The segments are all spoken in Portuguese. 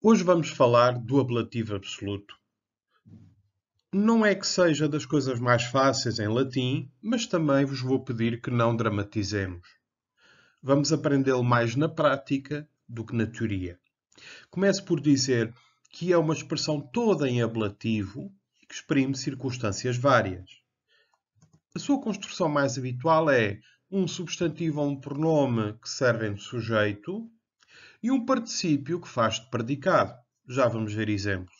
Hoje vamos falar do ablativo absoluto. Não é que seja das coisas mais fáceis em latim, mas também vos vou pedir que não dramatizemos. Vamos aprendê-lo mais na prática do que na teoria. Começo por dizer que é uma expressão toda em ablativo e que exprime circunstâncias várias. A sua construção mais habitual é um substantivo ou um pronome que servem de sujeito, e um particípio que faz de predicado. Já vamos ver exemplos.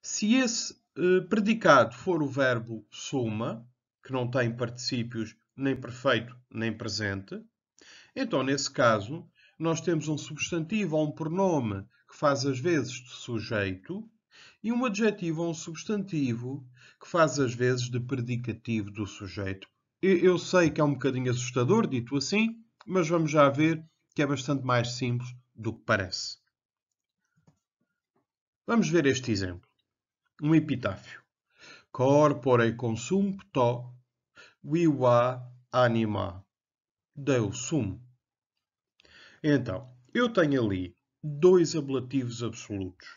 Se esse eh, predicado for o verbo soma, que não tem particípios nem perfeito nem presente, então nesse caso nós temos um substantivo ou um pronome que faz às vezes de sujeito e um adjetivo ou um substantivo que faz às vezes de predicativo do sujeito. Eu sei que é um bocadinho assustador dito assim, mas vamos já ver que é bastante mais simples do que parece. Vamos ver este exemplo. Um epitáfio. Corpore consumpto pto, viva anima, deu sum. Então, eu tenho ali dois ablativos absolutos.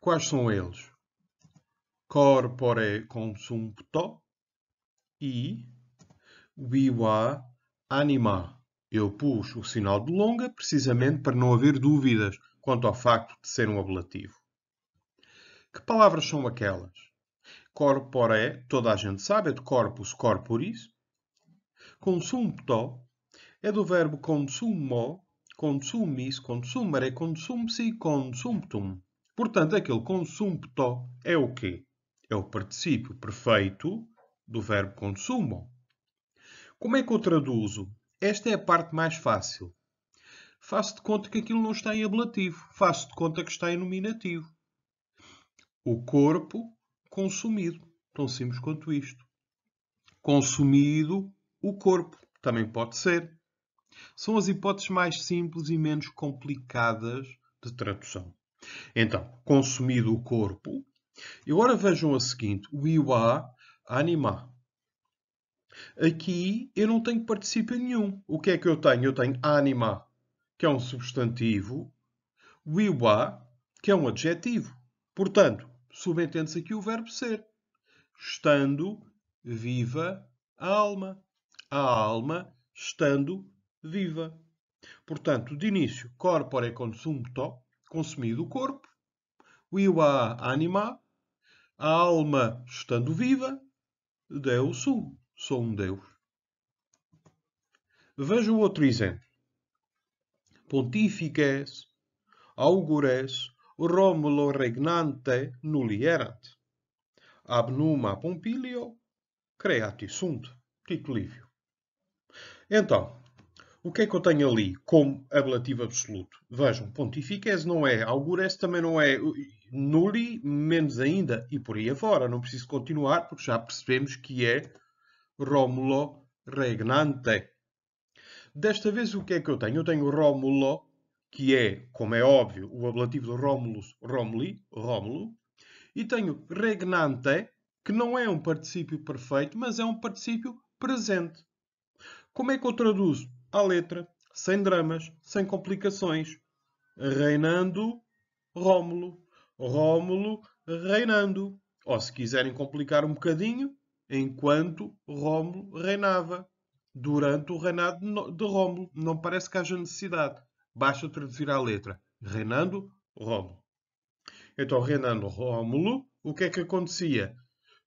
Quais são eles? Corpore consumpto e viva anima. Eu pus o sinal de longa precisamente para não haver dúvidas quanto ao facto de ser um ablativo. Que palavras são aquelas? Corpore, é, toda a gente sabe, é de corpus corporis. Consumpto é do verbo consumo, consumis, consumere, consumsi, consumptum. Portanto, aquele consumpto é o quê? É o particípio perfeito do verbo consumo. Como é que eu traduzo esta é a parte mais fácil. Faço de conta que aquilo não está em ablativo. Faço de conta que está em nominativo. O corpo consumido. Tão simples quanto isto. Consumido o corpo. Também pode ser. São as hipóteses mais simples e menos complicadas de tradução. Então, consumido o corpo. E agora vejam a seguinte: o iwa anima. Aqui eu não tenho particípio nenhum. O que é que eu tenho? Eu tenho anima, que é um substantivo, wiwa, que é um adjetivo. Portanto, subentende-se aqui o verbo ser. Estando viva a alma. A alma estando viva. Portanto, de início, corpore consumto, consumido o corpo, viva anima, a alma estando viva, deu sum sou um Deus. Veja o outro exemplo. Pontifices, augures, Romulo regnante nulli erat. Ab numa Pompilio creati sunt. Tito Lívio. Então, o que é que eu tenho ali como ablativo absoluto? Vejam, Pontifices não é, augures também não é, nulli menos ainda, e por aí afora. Não preciso continuar, porque já percebemos que é Rómulo regnante. Desta vez o que é que eu tenho? Eu tenho Rómulo, que é, como é óbvio, o ablativo de Rómulus, Romuli, Rómulo, e tenho regnante, que não é um particípio perfeito, mas é um particípio presente. Como é que eu traduzo? À letra, sem dramas, sem complicações. Reinando, Rómulo. Rómulo, reinando. Ou se quiserem complicar um bocadinho, enquanto Rómulo reinava. Durante o reinado de Rómulo, não parece que haja necessidade. Basta traduzir à letra. Reinando Rómulo. Então, reinando Rómulo, o que é que acontecia?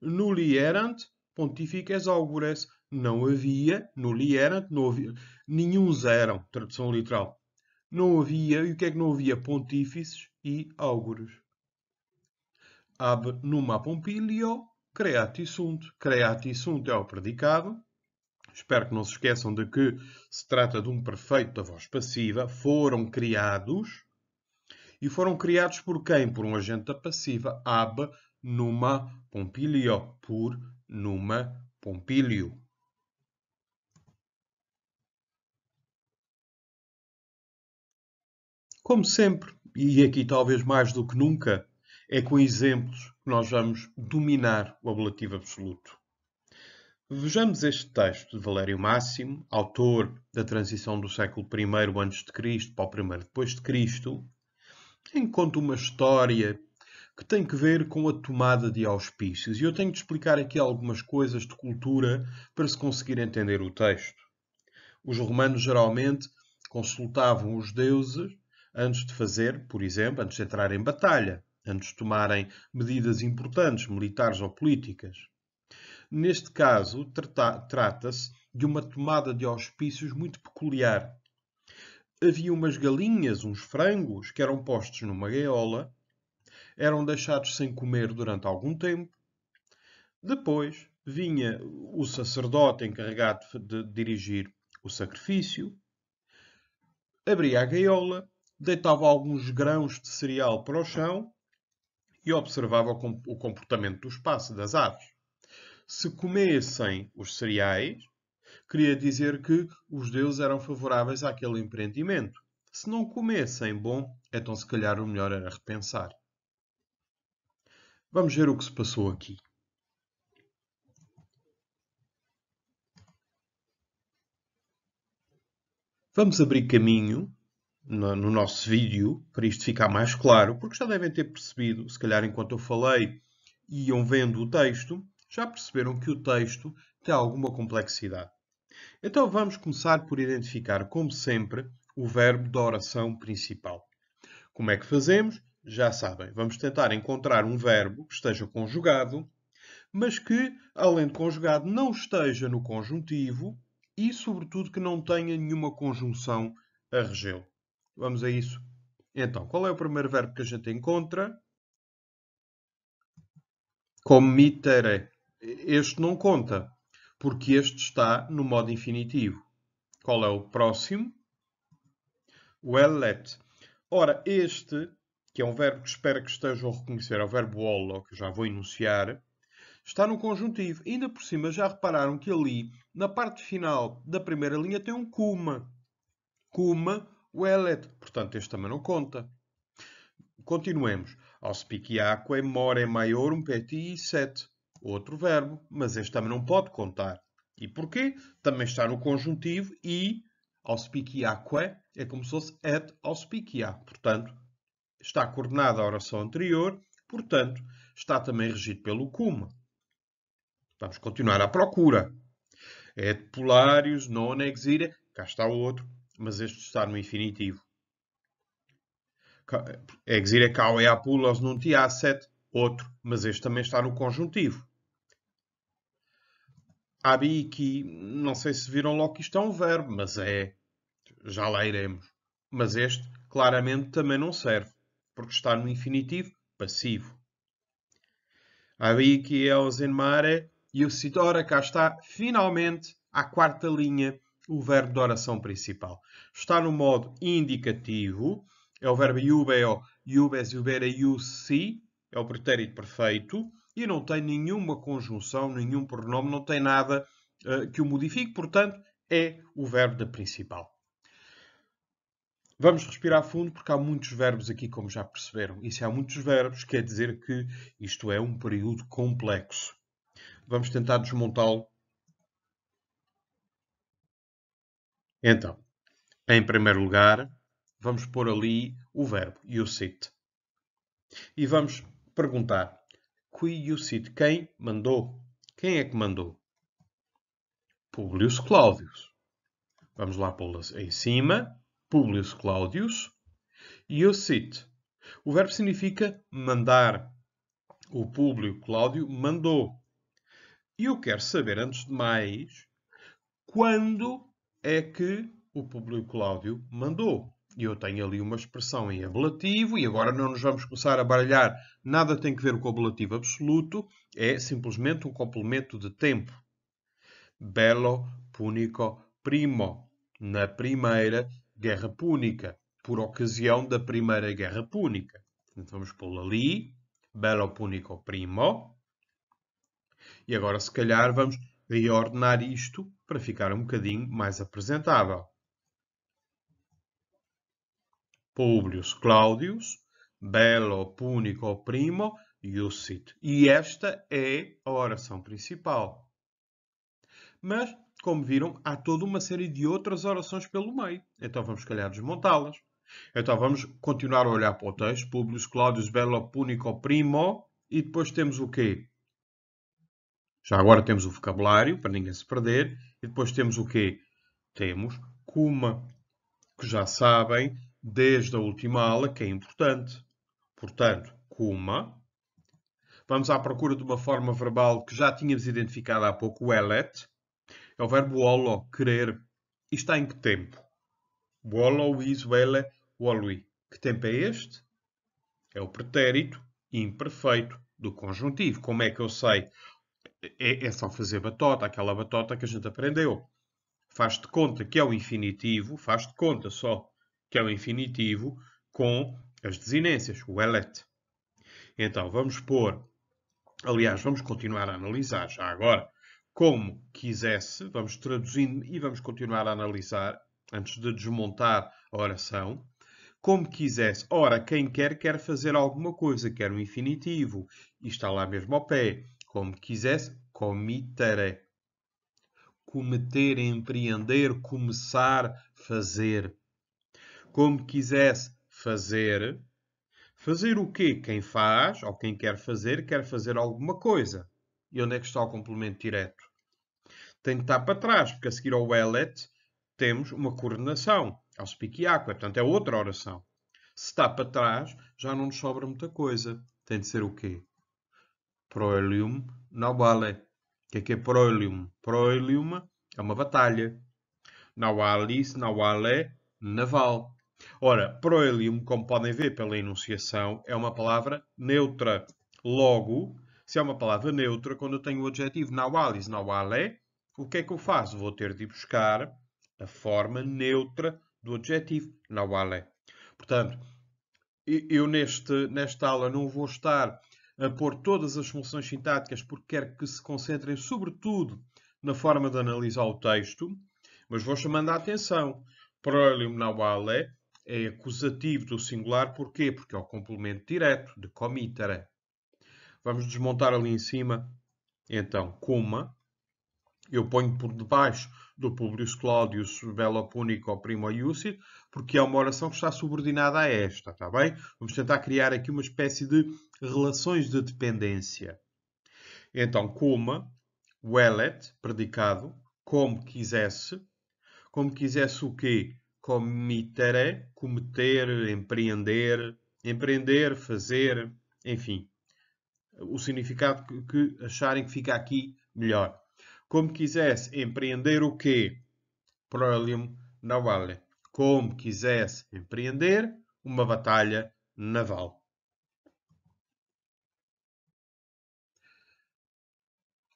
Nulli erant pontifices augures. Não havia, nulli erant, não havia, nenhum eram, tradução literal. Não havia, e o que é que não havia? Pontífices e augures. Ab numa pompilio creati sunt. Creati sunt é o predicado. Espero que não se esqueçam de que se trata de um perfeito da voz passiva. Foram criados. E foram criados por quem? Por um agente da passiva. Ab numa pompilio. Por numa pompilio. Como sempre, e aqui talvez mais do que nunca, é com exemplos nós vamos dominar o ablativo absoluto. Vejamos este texto de Valério Máximo, autor da transição do século I Cristo para o primeiro depois de Cristo, em que conta uma história que tem que ver com a tomada de auspícios. E eu tenho de explicar aqui algumas coisas de cultura para se conseguir entender o texto. Os romanos geralmente consultavam os deuses antes de fazer, por exemplo, antes de entrar em batalha antes de tomarem medidas importantes, militares ou políticas. Neste caso, trata-se de uma tomada de auspícios muito peculiar. Havia umas galinhas, uns frangos, que eram postos numa gaiola, eram deixados sem comer durante algum tempo. Depois vinha o sacerdote encarregado de dirigir o sacrifício, abria a gaiola, deitava alguns grãos de cereal para o chão e observava o comportamento do espaço das aves. Se comessem os cereais, queria dizer que os deuses eram favoráveis àquele empreendimento. Se não comessem, bom, então se calhar o melhor era repensar. Vamos ver o que se passou aqui. Vamos abrir caminho no, no nosso vídeo, para isto ficar mais claro, porque já devem ter percebido, se calhar enquanto eu falei, iam vendo o texto, já perceberam que o texto tem alguma complexidade. Então vamos começar por identificar, como sempre, o verbo da oração principal. Como é que fazemos? Já sabem, vamos tentar encontrar um verbo que esteja conjugado, mas que, além de conjugado, não esteja no conjuntivo e, sobretudo, que não tenha nenhuma conjunção a regê-lo. Vamos a isso. Então, qual é o primeiro verbo que a gente encontra? Comitere. É. Este não conta, porque este está no modo infinitivo. Qual é o próximo? Wellet. Ora, este, que é um verbo que espero que estejam a reconhecer, é o verbo olo, que já vou enunciar, está no conjuntivo. Ainda por cima, já repararam que ali, na parte final da primeira linha, tem um cuma. Cuma o elet. Portanto, este também não conta. Continuemos. Auspici é more é maiorum petii set. Outro verbo, mas este também não pode contar. E porquê? Também está no conjuntivo e auspiciaque é, é como se fosse et auspicia. Portanto, está coordenada à oração anterior, portanto, está também regido pelo cum. Vamos continuar à procura. Et polarius non exire. Cá está o outro mas este está no infinitivo. É Exire cao e apulos num tiasset, outro, mas este também está no conjuntivo. Abi que não sei se viram logo que isto é um verbo, mas é. Já lá iremos. Mas este, claramente, também não serve, porque está no infinitivo passivo. Abi que é o zenmare e o sitora cá está, finalmente, à quarta linha o verbo de oração principal. Está no modo indicativo, é o verbo iubeo, é iubes, é iubera, iusi, é o pretérito perfeito, e não tem nenhuma conjunção, nenhum pronome, não tem nada uh, que o modifique, portanto, é o verbo da principal. Vamos respirar fundo porque há muitos verbos aqui, como já perceberam. E se há muitos verbos, quer dizer que isto é um período complexo. Vamos tentar desmontá-lo Então, em primeiro lugar, vamos pôr ali o verbo you sit. E vamos perguntar: Qui you sit? Quem mandou? Quem é que mandou? Publius Claudius. Vamos lá pô-las em cima. Publius Claudius. You sit. O verbo significa mandar. O Públio Cláudio mandou. E eu quero saber, antes de mais, quando é que o público Cláudio mandou. E eu tenho ali uma expressão em ablativo e agora não nos vamos começar a baralhar. Nada tem que ver com o ablativo absoluto, é simplesmente um complemento de tempo. Bello Púnico Primo, na Primeira Guerra Púnica, por ocasião da Primeira Guerra Púnica. Então vamos pô-lo ali, Bello Púnico Primo. E agora, se calhar, vamos reordenar isto para ficar um bocadinho mais apresentável. Publius Claudius, Belo Púnico Primo, Iusit. E esta é a oração principal. Mas, como viram, há toda uma série de outras orações pelo meio. Então vamos, calhar, desmontá-las. Então vamos continuar a olhar para o texto. Publius Claudius Belo Púnico Primo. E depois temos o quê? Já agora temos o vocabulário, para ninguém se perder. E depois temos o quê? Temos Kuma, que já sabem desde a última aula que é importante. Portanto, Kuma. Vamos à procura de uma forma verbal que já tínhamos identificado há pouco, o elet. É o verbo olo, querer. E está em que tempo? Bolo, is, wele, wolui. Que tempo é este? É o pretérito imperfeito do conjuntivo. Como é que eu sei? é, é só fazer batota, aquela batota que a gente aprendeu. Faz de conta que é o infinitivo, faz de conta só que é o infinitivo com as desinências, o elet. Então vamos pôr, aliás, vamos continuar a analisar já agora como quisesse, vamos traduzindo e vamos continuar a analisar antes de desmontar a oração. Como quisesse, ora, quem quer, quer fazer alguma coisa, quer um infinitivo, e está lá mesmo ao pé como quisesse, comitere. Cometer, empreender, começar, fazer. Como quisesse, fazer. Fazer o quê? Quem faz ou quem quer fazer, quer fazer alguma coisa. E onde é que está o complemento direto? Tem de estar para trás, porque a seguir ao Wellet temos uma coordenação, ao spikiaco, portanto é outra oração. Se está para trás, já não nos sobra muita coisa. Tem de ser o quê? proelium nobile. O que é que é proelium? Proelium é uma batalha. Naualis, nauale, naval. Ora, proelium, como podem ver pela enunciação, é uma palavra neutra. Logo, se é uma palavra neutra, quando eu tenho o adjetivo naualis, nauale, o que é que eu faço? Vou ter de buscar a forma neutra do adjetivo nauale. Portanto, eu neste, nesta aula não vou estar a pôr todas as funções sintáticas porque quero que se concentrem sobretudo na forma de analisar o texto, mas vou chamando a atenção. na nauale é acusativo do singular, porquê? Porque é o complemento direto de comitere. Vamos desmontar ali em cima. Então, coma. Eu ponho por debaixo do públio Claudius Bella Púnico Primo Iusit, porque é uma oração que está subordinada a esta, está bem? Vamos tentar criar aqui uma espécie de relações de dependência. Então, coma, wellet, predicado, como quisesse, como quisesse o quê? Comitere, cometer, empreender, empreender, fazer, enfim. O significado que acharem que fica aqui melhor. Como quisesse empreender o quê? Proelium navale. Como quisesse empreender uma batalha naval.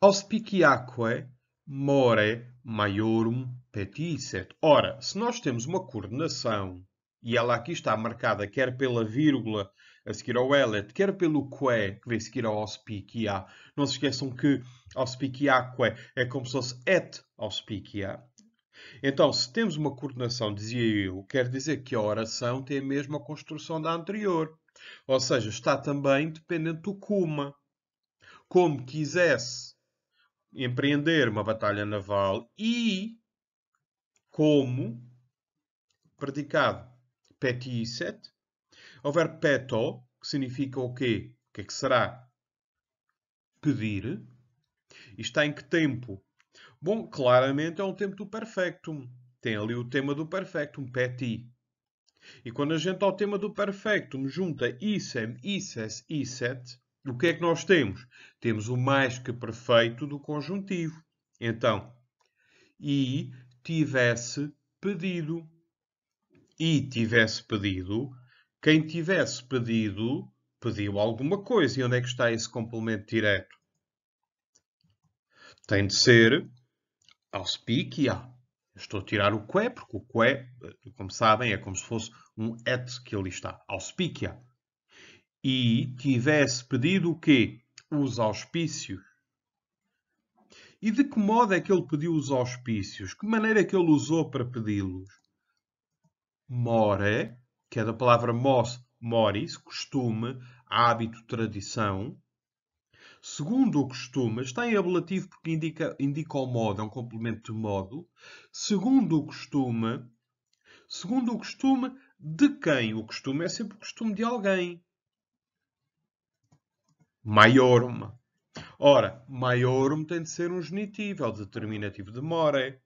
Auspiciaque more maiorum petisset. Ora, se nós temos uma coordenação e ela aqui está marcada quer pela vírgula, a seguir ao elet, quer pelo que, que vem seguir ao auspicia. Não se esqueçam que que é como se fosse et auspicia. Então, se temos uma coordenação, dizia eu, quer dizer que a oração tem a mesma construção da anterior. Ou seja, está também dependente do kuma. Como quisesse empreender uma batalha naval e como predicado petisset o verbo peto, que significa o quê? O que é que será? Pedir. E está em que tempo? Bom, claramente é um tempo do perfectum. Tem ali o tema do perfectum, peti. E quando a gente ao tema do perfectum junta isem, ises, iset, o que é que nós temos? Temos o mais que perfeito do conjuntivo. Então, e tivesse pedido. E tivesse pedido quem tivesse pedido, pediu alguma coisa. E onde é que está esse complemento direto? Tem de ser auspicia. Estou a tirar o que, é, porque o que, é, como sabem, é como se fosse um et que ali está. Auspicia. E tivesse pedido o quê? Os auspícios. E de que modo é que ele pediu os auspícios? Que maneira é que ele usou para pedi-los? More que é da palavra mos, moris, costume, hábito, tradição. Segundo o costume, está em ablativo porque indica, indica o modo, é um complemento de modo. Segundo o costume, segundo o costume de quem? O costume é sempre o costume de alguém. Maiorum. Ora, maiorum tem de ser um genitivo, é o determinativo de more.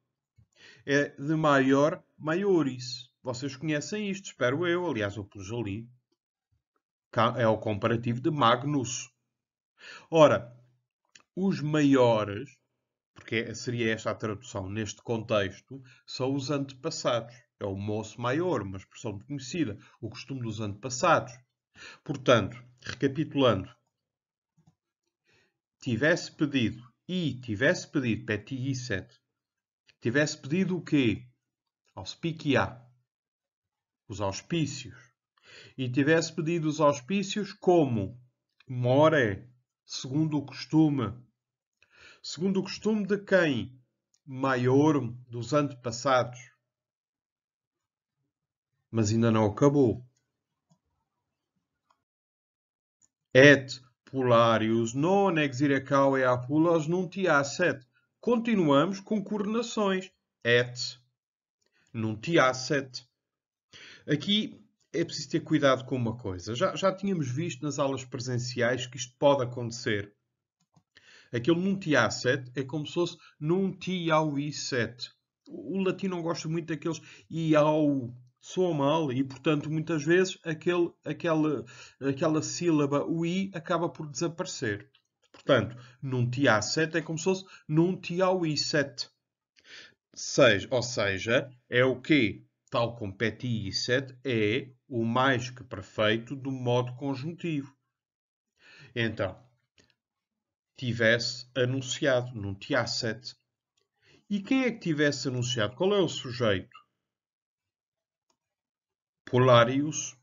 É de maior, maioris. Vocês conhecem isto, espero eu. Aliás, eu pus ali. É o comparativo de Magnus. Ora, os maiores, porque é, seria esta a tradução neste contexto, são os antepassados. É o moço maior, uma expressão conhecida. O costume dos antepassados. Portanto, recapitulando, tivesse pedido, e tivesse pedido, peti i 7, tivesse pedido o quê? Ao speak os auspícios, e tivesse pedido os auspícios como more, segundo o costume, segundo o costume de quem? maior dos antepassados. Mas ainda não acabou. Et polarius non exiracau e apulas nuntia set. Continuamos com coordenações. Et nuntia set. Aqui é preciso ter cuidado com uma coisa. Já, já tínhamos visto nas aulas presenciais que isto pode acontecer. Aquele num TA7 é como se fosse num taui set. O latim não gosta muito daqueles IAU, soa mal e, portanto, muitas vezes aquele, aquela, aquela sílaba, o I, acaba por desaparecer. Portanto, num TA7 é como se fosse num TAUI7. Seja, ou seja, é o quê? tal como Petit e Set, é o mais que perfeito do modo conjuntivo. Então, tivesse anunciado, num ta Set E quem é que tivesse anunciado? Qual é o sujeito? Polarius.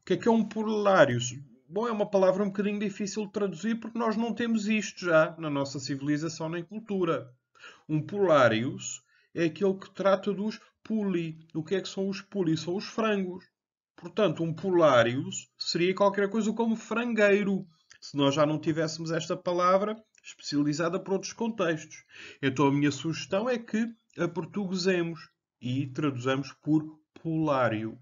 O que é que é um Polarius? Bom, é uma palavra um bocadinho difícil de traduzir porque nós não temos isto já na nossa civilização nem cultura. Um Polarius é aquele que trata dos puli. O que é que são os puli? São os frangos. Portanto, um polarius seria qualquer coisa como frangueiro, se nós já não tivéssemos esta palavra especializada para outros contextos. Então, a minha sugestão é que a portuguesemos e traduzamos por polário.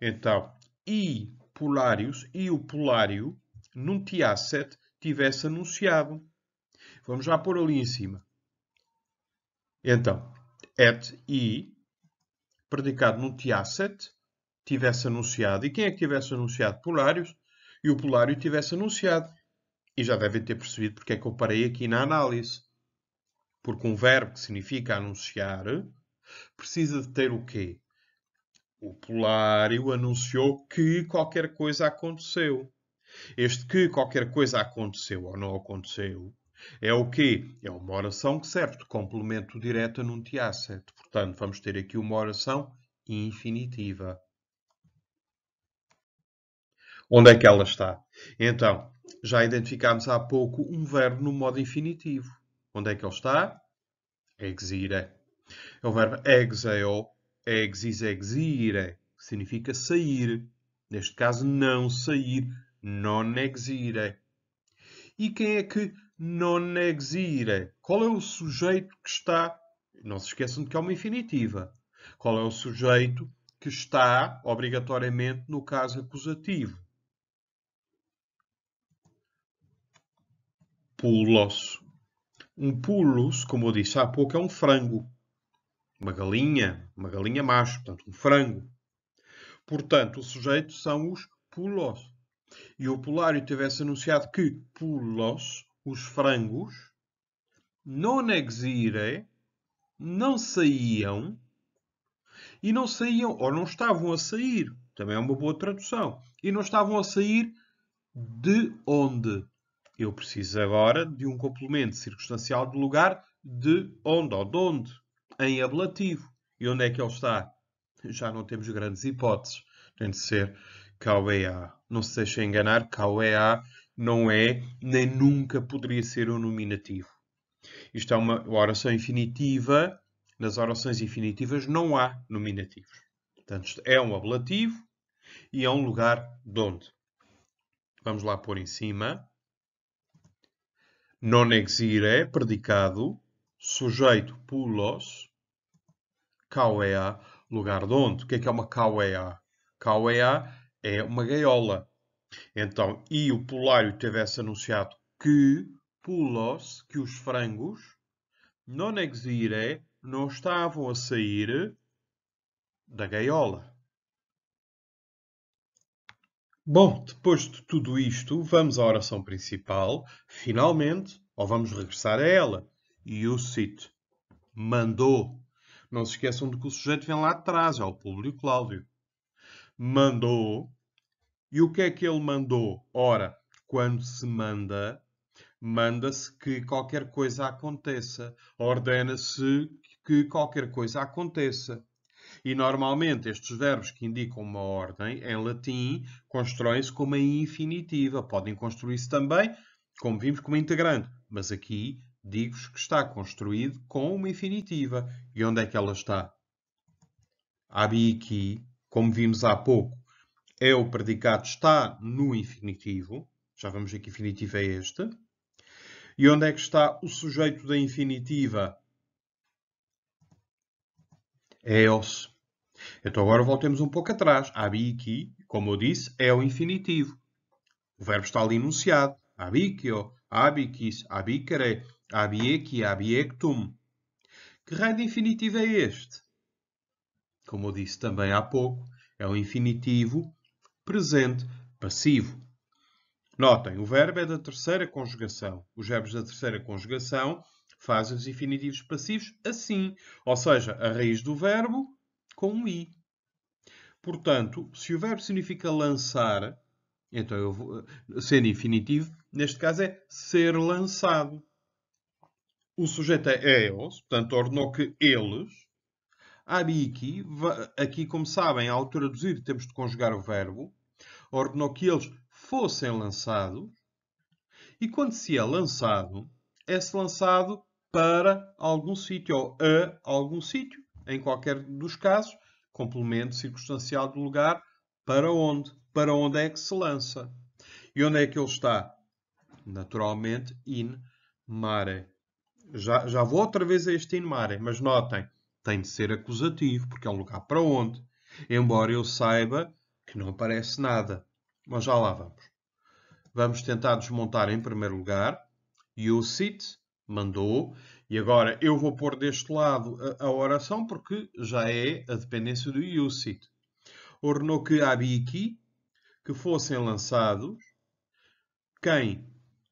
Então, e polários e o polário num tiacet tivesse anunciado. Vamos já pôr ali em cima. Então, at e, predicado no tiasset, tivesse anunciado. E quem é que tivesse anunciado? Polários. E o Polário tivesse anunciado. E já devem ter percebido porque é que eu parei aqui na análise. Porque um verbo que significa anunciar precisa de ter o quê? O Polário anunciou que qualquer coisa aconteceu. Este que qualquer coisa aconteceu ou não aconteceu é o quê? É uma oração que serve de complemento direto a num Portanto, vamos ter aqui uma oração infinitiva. Onde é que ela está? Então, já identificámos há pouco um verbo no modo infinitivo. Onde é que ele está? Exire. É o verbo exeo, é exis, exire, que significa sair. Neste caso, não sair, non exire. E quem é que non exire. Qual é o sujeito que está? Não se esqueçam de que é uma infinitiva. Qual é o sujeito que está obrigatoriamente no caso acusativo? Pulos. Um pulos, como eu disse há pouco, é um frango. Uma galinha, uma galinha macho, portanto, um frango. Portanto, o sujeito são os pulos. E o polário tivesse anunciado que pulos os frangos non exire não saíam e não saíam ou não estavam a sair, também é uma boa tradução, e não estavam a sair de onde? Eu preciso agora de um complemento circunstancial do lugar de onde ou de onde, em ablativo. E onde é que ele está? Já não temos grandes hipóteses. Tem de ser KWEA. Não se deixe enganar, KWEA não é, nem nunca poderia ser um nominativo. Isto é uma oração infinitiva. Nas orações infinitivas não há nominativos. Portanto, é um ablativo e é um lugar de onde. Vamos lá pôr em cima. Non exire, é predicado, sujeito pulos, kauea, lugar de onde. O que é que é uma kauea? Kauea é uma gaiola. Então, e o Polário tivesse anunciado que pulos, que os frangos, non exire, não estavam a sair da gaiola. Bom, depois de tudo isto, vamos à oração principal, finalmente, ou vamos regressar a ela. E o cito: Mandou. Não se esqueçam de que o sujeito vem lá atrás, é o público Cláudio. Mandou e o que é que ele mandou? Ora, quando se manda, manda-se que qualquer coisa aconteça, ordena-se que qualquer coisa aconteça. E normalmente estes verbos que indicam uma ordem, em latim, constroem-se como a infinitiva. Podem construir-se também, como vimos, como integrante. Mas aqui digo-vos que está construído com uma infinitiva. E onde é que ela está? Abi aqui, como vimos há pouco, é o predicado, está no infinitivo. Já vamos ver que infinitivo é este. E onde é que está o sujeito da infinitiva? É os. Então agora voltemos um pouco atrás. Habiki, como eu disse, é o infinitivo. O verbo está ali enunciado. Habikio, habikis, habicare, habieki, habiectum. Que raio de infinitivo é este? Como eu disse também há pouco, é o infinitivo presente passivo. Notem, o verbo é da terceira conjugação. Os verbos da terceira conjugação fazem os infinitivos passivos assim, ou seja, a raiz do verbo com um i. Portanto, se o verbo significa lançar, então eu vou, sendo infinitivo, neste caso é ser lançado. O sujeito é eles, portanto ordenou que eles. Abiki, aqui como sabem, ao traduzir temos de conjugar o verbo ordenou que eles fossem lançados, e quando se é lançado, é-se lançado para algum sítio ou a algum sítio, em qualquer dos casos, complemento circunstancial do lugar, para onde? Para onde é que se lança? E onde é que ele está? Naturalmente, in mare. Já, já vou outra vez a este in mare, mas notem, tem de ser acusativo, porque é um lugar para onde? Embora eu saiba não aparece nada, mas já lá vamos. Vamos tentar desmontar em primeiro lugar. Yusit mandou. E agora eu vou pôr deste lado a, a oração porque já é a dependência do Yusit. Ordenou que Abiki que fossem lançados quem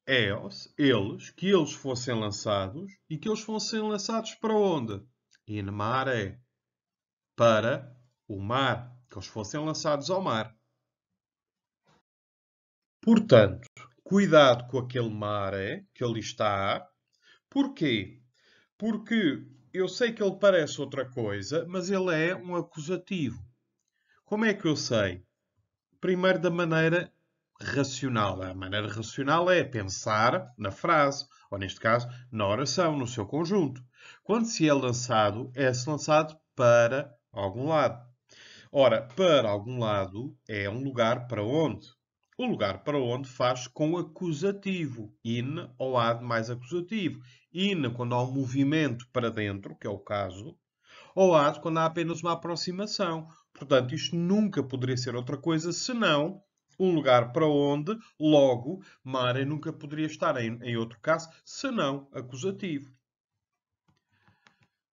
Eos, eles, que eles fossem lançados e que eles fossem lançados para onde? In mare, para o mar que eles fossem lançados ao mar. Portanto, cuidado com aquele maré que ali está. Porquê? Porque eu sei que ele parece outra coisa, mas ele é um acusativo. Como é que eu sei? Primeiro, da maneira racional. A maneira racional é pensar na frase, ou neste caso, na oração, no seu conjunto. Quando se é lançado, é-se lançado para algum lado. Ora, para algum lado é um lugar para onde? O lugar para onde faz com acusativo. In ou ad mais acusativo. In quando há um movimento para dentro, que é o caso, ou ad quando há apenas uma aproximação. Portanto, isto nunca poderia ser outra coisa senão um lugar para onde, logo, mare nunca poderia estar em, em outro caso senão acusativo.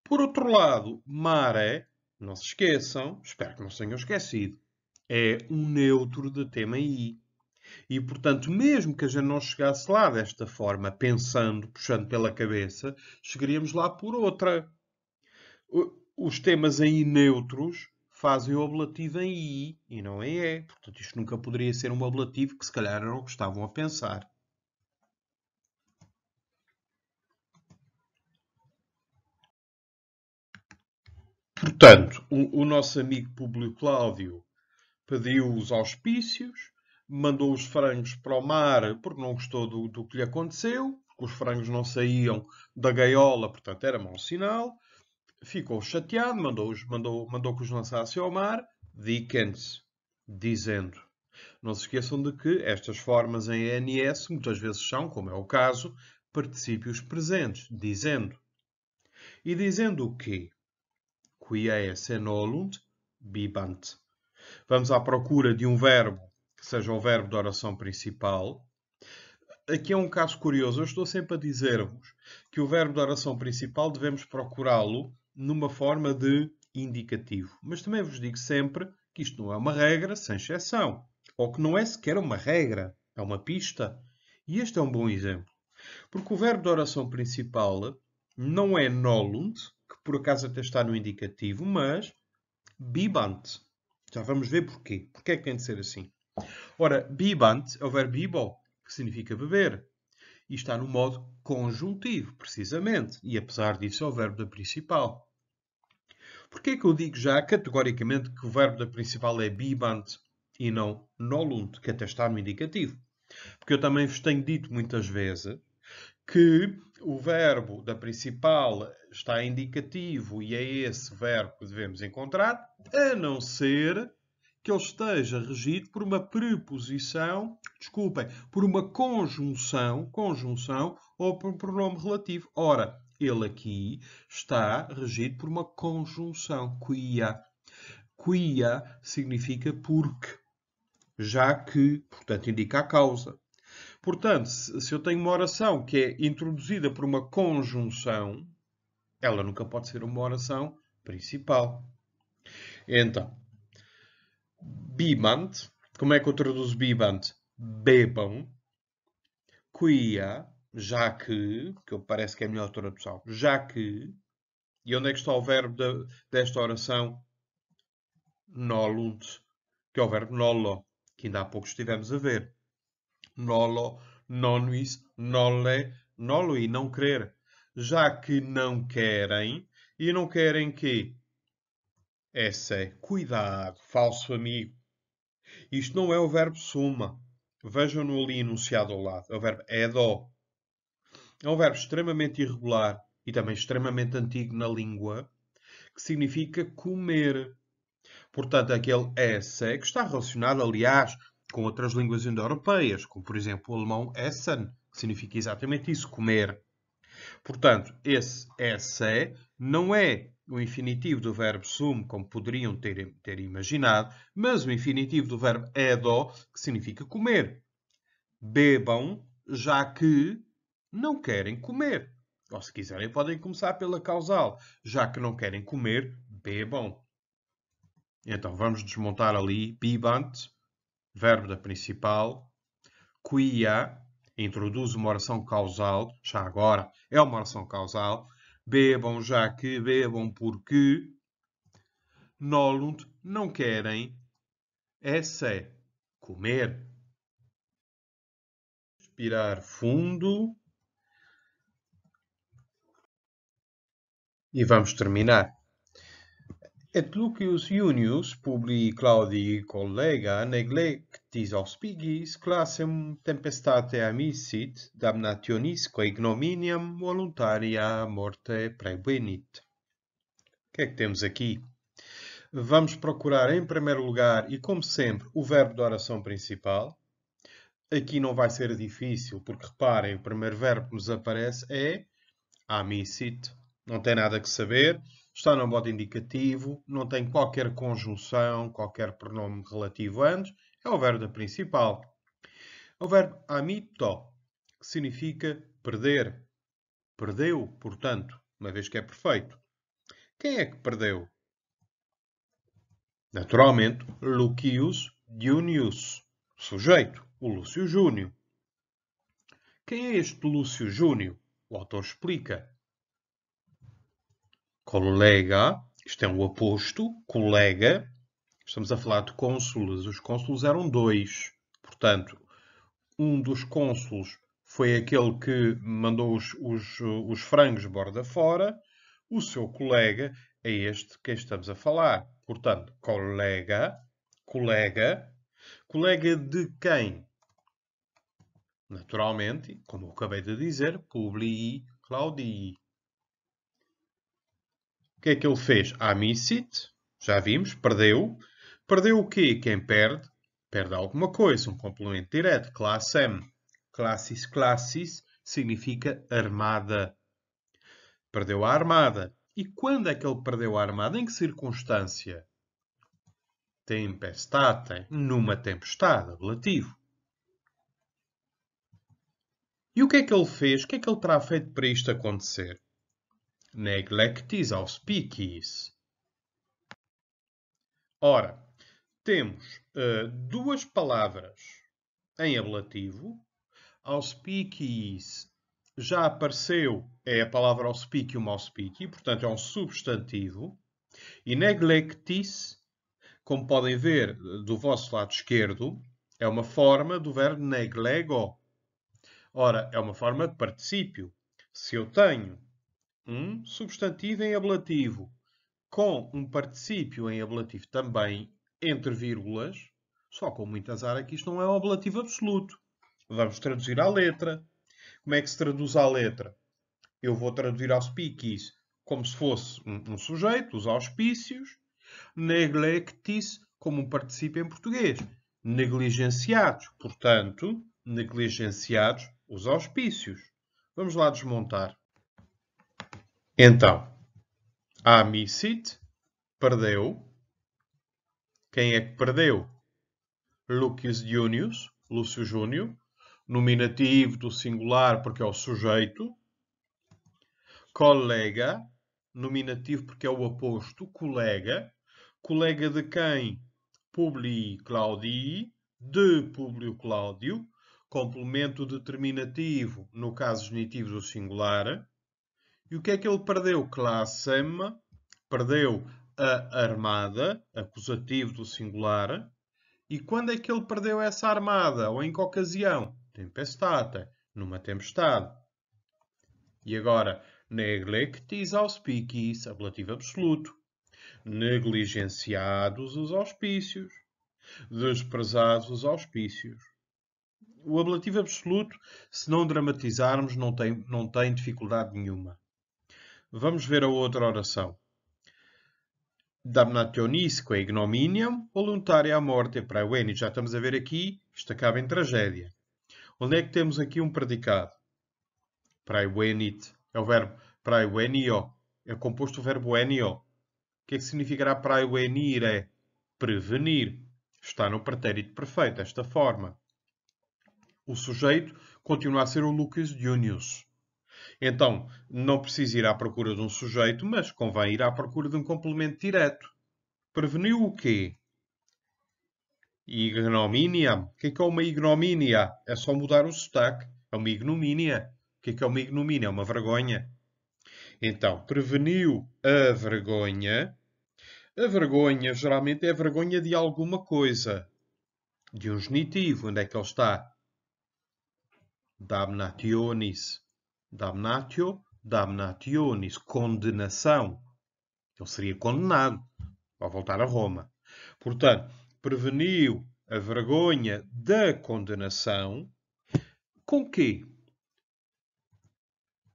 Por outro lado, mare não se esqueçam, espero que não se tenham esquecido, é um neutro de tema I. E, portanto, mesmo que a gente não chegasse lá desta forma, pensando, puxando pela cabeça, chegaríamos lá por outra. Os temas em I neutros fazem o ablativo em I e não em é E. Portanto, isto nunca poderia ser um ablativo que se calhar não estavam a pensar. Portanto, o, o nosso amigo Públio Cláudio pediu os auspícios, mandou os frangos para o mar porque não gostou do, do que lhe aconteceu, porque os frangos não saíam da gaiola, portanto era mau sinal. Ficou chateado, mandou, mandou, mandou que os lançasse ao mar. Dickens, dizendo. Não se esqueçam de que estas formas em ANS muitas vezes são, como é o caso, particípios presentes, dizendo. E dizendo o quê? quia esse é nolunt, bibant. Vamos à procura de um verbo que seja o verbo da oração principal. Aqui é um caso curioso. Eu estou sempre a dizer-vos que o verbo da oração principal devemos procurá-lo numa forma de indicativo. Mas também vos digo sempre que isto não é uma regra sem exceção. Ou que não é sequer uma regra, é uma pista. E este é um bom exemplo. Porque o verbo da oração principal não é nolunt, por acaso até está no indicativo, mas bibante. Já vamos ver porquê. Porquê é que tem de ser assim? Ora, bibante é o verbo bibo, que significa beber. E está no modo conjuntivo, precisamente. E apesar disso é o verbo da principal. Porquê é que eu digo já categoricamente que o verbo da principal é bibante e não nolunt, que até está no indicativo? Porque eu também vos tenho dito muitas vezes que o verbo da principal está indicativo e é esse verbo que devemos encontrar, a não ser que ele esteja regido por uma preposição, desculpem, por uma conjunção, conjunção ou por um pronome relativo. Ora, ele aqui está regido por uma conjunção, quia. Quia significa porque, já que, portanto, indica a causa. Portanto, se eu tenho uma oração que é introduzida por uma conjunção, ela nunca pode ser uma oração principal. Então, bibant, como é que eu traduzo bibant? Bebam, quia, já que, que parece que é a melhor tradução, já que, e onde é que está o verbo de, desta oração? Nolunt, que é o verbo nolo, que ainda há pouco estivemos a ver nolo, nonuis, nolle, nolui, não querer. Já que não querem, e não querem que? Essa é cuidado, falso amigo. Isto não é o verbo suma. Vejam-no ali enunciado ao lado. É o verbo edo. É, é um verbo extremamente irregular e também extremamente antigo na língua, que significa comer. Portanto, aquele esse é que está relacionado, aliás, com outras línguas indo-europeias, como por exemplo o alemão essen, que significa exatamente isso, comer. Portanto, esse esse não é o infinitivo do verbo sum, como poderiam ter, ter imaginado, mas o infinitivo do verbo edo, que significa comer. Bebam, já que não querem comer. Ou se quiserem, podem começar pela causal. Já que não querem comer, bebam. Então vamos desmontar ali bibant, verbo da principal. Quia introduz uma oração causal, já agora é uma oração causal. Bebam já que, bebam porque. Nolunt, não querem. Essa é comer. Respirar fundo. E vamos terminar. Et Lucius Junius, publi Claudii collega, neglectis auspigis, classem tempestate amisit, damnationisque ignominiam voluntaria morte prevenit. O que é que temos aqui? Vamos procurar em primeiro lugar, e como sempre, o verbo da oração principal. Aqui não vai ser difícil, porque reparem, o primeiro verbo que nos aparece é amisit. Não tem nada que saber está no modo indicativo, não tem qualquer conjunção, qualquer pronome relativo antes, é o verbo principal. É o verbo amito, que significa perder. Perdeu, portanto, uma vez que é perfeito. Quem é que perdeu? Naturalmente, Lucius Junius, sujeito, o Lúcio Júnior. Quem é este Lúcio Júnior? O autor explica colega, isto é um aposto, colega, estamos a falar de cônsules, os cônsules eram dois, portanto, um dos cônsules foi aquele que mandou os, os, os frangos borda fora, o seu colega é este que estamos a falar. Portanto, colega, colega, colega de quem? Naturalmente, como eu acabei de dizer, Publi Claudii que é que ele fez? Amicit, já vimos, perdeu. Perdeu o quê? Quem perde? Perde alguma coisa, um complemento direto. classe m, classis classis, significa armada. Perdeu a armada. E quando é que ele perdeu a armada? Em que circunstância? Tempestate, numa tempestade, relativo. E o que é que ele fez? O que é que ele terá feito para isto acontecer? neglectis piquis. Ora, temos uh, duas palavras em ablativo. Auspicis já apareceu, é a palavra auspicium auspici, portanto é um substantivo. E neglectis, como podem ver eh, do vosso lado esquerdo, é uma forma do verbo neglego. Ora, é uma forma de particípio. Se eu tenho um substantivo em ablativo com um particípio em ablativo também entre vírgulas, só com muito azar aqui é isto não é um ablativo absoluto. Vamos traduzir à letra. Como é que se traduz à letra? Eu vou traduzir piques como se fosse um, um sujeito, os auspícios. Neglectis como um particípio em português. Negligenciados, portanto, negligenciados os auspícios. Vamos lá desmontar. Então, amicit perdeu. Quem é que perdeu? Lucius Junius, Lúcio Júnior, nominativo do singular porque é o sujeito. Colega, nominativo porque é o oposto, colega. Colega de quem? Publi Claudii, de Publio Cláudio, complemento determinativo, no caso genitivo do singular e o que é que ele perdeu? Classem, perdeu a armada, acusativo do singular. E quando é que ele perdeu essa armada? Ou em que ocasião? Tempestata, numa tempestade. E agora, neglectis auspicis, ablativo absoluto. Negligenciados os auspícios. Desprezados os auspícios. O ablativo absoluto, se não dramatizarmos, não tem, não tem dificuldade nenhuma. Vamos ver a outra oração. Damnationisque ignominiam voluntaria morte para Weni. Já estamos a ver aqui, isto acaba em tragédia. Onde é que temos aqui um predicado? Para Praevenit. É o verbo para praevenio. É composto o verbo enio. O que é que significará É Prevenir. Está no pretérito perfeito, desta forma. O sujeito continua a ser o Lucas Junius. Então, não precisa ir à procura de um sujeito, mas convém ir à procura de um complemento direto. Preveniu o quê? Ignomínia. O que é, que é uma ignomínia? É só mudar o sotaque. É uma ignomínia. O que é, que é uma ignomínia? É uma vergonha. Então, preveniu a vergonha. A vergonha geralmente é a vergonha de alguma coisa. De um genitivo. Onde é que ele está? Damnationis damnatio, damnationis, condenação. Ele seria condenado ao voltar a Roma. Portanto, preveniu a vergonha da condenação com quê?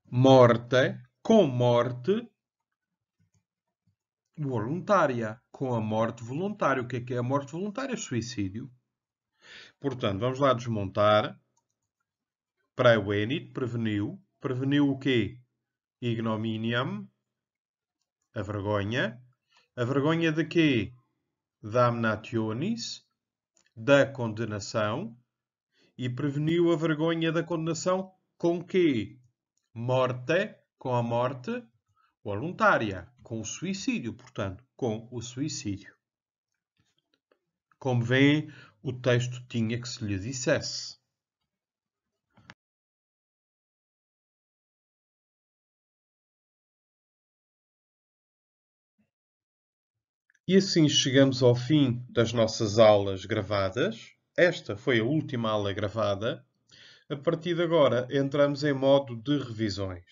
Morte, com morte voluntária, com a morte voluntária. O que é que é a morte voluntária? Suicídio. Portanto, vamos lá desmontar. Praewenit preveniu preveniu o quê? Ignominiam, a vergonha. A vergonha de quê? Damnationis, da condenação. E preveniu a vergonha da condenação com quê? Morte, com a morte voluntária, com o suicídio, portanto, com o suicídio. Como veem, o texto tinha que se lhe dissesse. E assim chegamos ao fim das nossas aulas gravadas. Esta foi a última aula gravada. A partir de agora entramos em modo de revisões.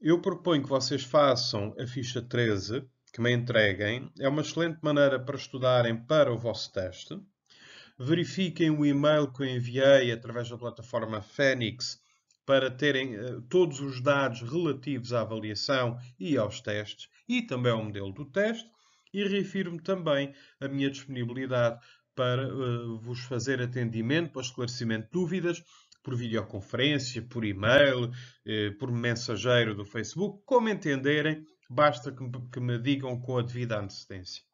Eu proponho que vocês façam a ficha 13, que me entreguem. É uma excelente maneira para estudarem para o vosso teste. Verifiquem o e-mail que eu enviei através da plataforma Fênix para terem uh, todos os dados relativos à avaliação e aos testes e também ao modelo do teste e reafirmo também a minha disponibilidade para uh, vos fazer atendimento, para esclarecimento de dúvidas, por videoconferência, por e-mail, uh, por mensageiro do Facebook, como entenderem, basta que me, que me digam com a devida antecedência.